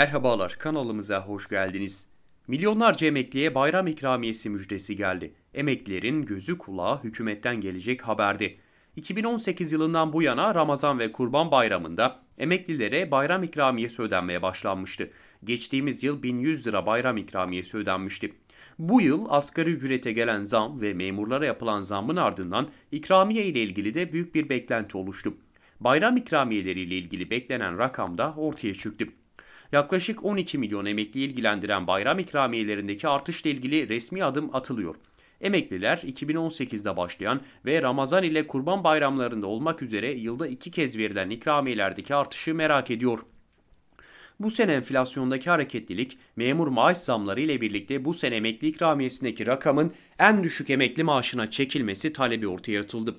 Merhabalar, kanalımıza hoş geldiniz. Milyonlarca emekliye bayram ikramiyesi müjdesi geldi. Emeklilerin gözü kulağı hükümetten gelecek haberdi. 2018 yılından bu yana Ramazan ve Kurban Bayramı'nda emeklilere bayram ikramiyesi ödenmeye başlanmıştı. Geçtiğimiz yıl 1100 lira bayram ikramiyesi ödenmişti. Bu yıl asgari ücrete gelen zam ve memurlara yapılan zamın ardından ikramiye ile ilgili de büyük bir beklenti oluştu. Bayram ikramiyeleri ile ilgili beklenen rakam da ortaya çıktı. Yaklaşık 12 milyon emekliyi ilgilendiren bayram ikramiyelerindeki artışla ilgili resmi adım atılıyor. Emekliler 2018'de başlayan ve Ramazan ile Kurban bayramlarında olmak üzere yılda iki kez verilen ikramiyelerdeki artışı merak ediyor. Bu sene enflasyondaki hareketlilik memur maaş zamları ile birlikte bu sene emekli ikramiyesindeki rakamın en düşük emekli maaşına çekilmesi talebi ortaya atıldı.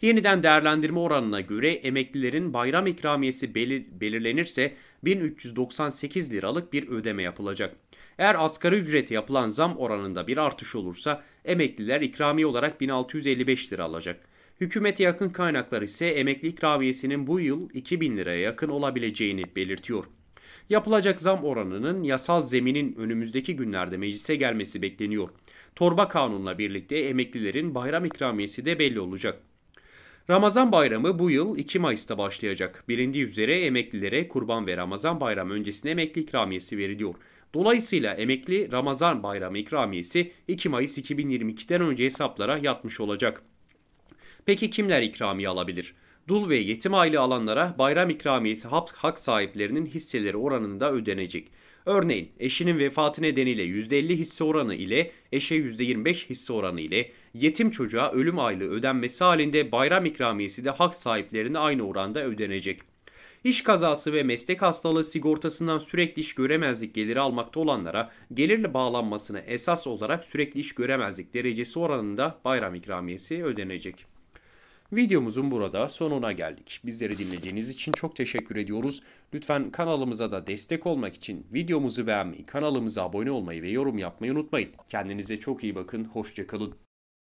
Yeniden değerlendirme oranına göre emeklilerin bayram ikramiyesi belir belirlenirse 1398 liralık bir ödeme yapılacak. Eğer asgari ücrete yapılan zam oranında bir artış olursa emekliler ikramiye olarak 1655 lira alacak. Hükümete yakın kaynaklar ise emekli ikramiyesinin bu yıl 2000 liraya yakın olabileceğini belirtiyor. Yapılacak zam oranının yasal zeminin önümüzdeki günlerde meclise gelmesi bekleniyor. Torba kanunla birlikte emeklilerin bayram ikramiyesi de belli olacak. Ramazan bayramı bu yıl 2 Mayıs'ta başlayacak. Bilindiği üzere emeklilere kurban ve Ramazan bayramı öncesinde emekli ikramiyesi veriliyor. Dolayısıyla emekli Ramazan bayramı ikramiyesi 2 Mayıs 2022'den önce hesaplara yatmış olacak. Peki kimler ikramiye alabilir? Dul ve yetim aile alanlara bayram ikramiyesi hak sahiplerinin hisseleri oranında ödenecek. Örneğin eşinin vefatı nedeniyle %50 hisse oranı ile eşe %25 hisse oranı ile yetim çocuğa ölüm aylığı ödenmesi halinde bayram ikramiyesi de hak sahiplerine aynı oranda ödenecek. İş kazası ve meslek hastalığı sigortasından sürekli iş göremezlik geliri almakta olanlara gelirle bağlanmasına esas olarak sürekli iş göremezlik derecesi oranında bayram ikramiyesi ödenecek. Videomuzun burada sonuna geldik. Bizleri dinlediğiniz için çok teşekkür ediyoruz. Lütfen kanalımıza da destek olmak için videomuzu beğenmeyi, kanalımıza abone olmayı ve yorum yapmayı unutmayın. Kendinize çok iyi bakın, hoşçakalın.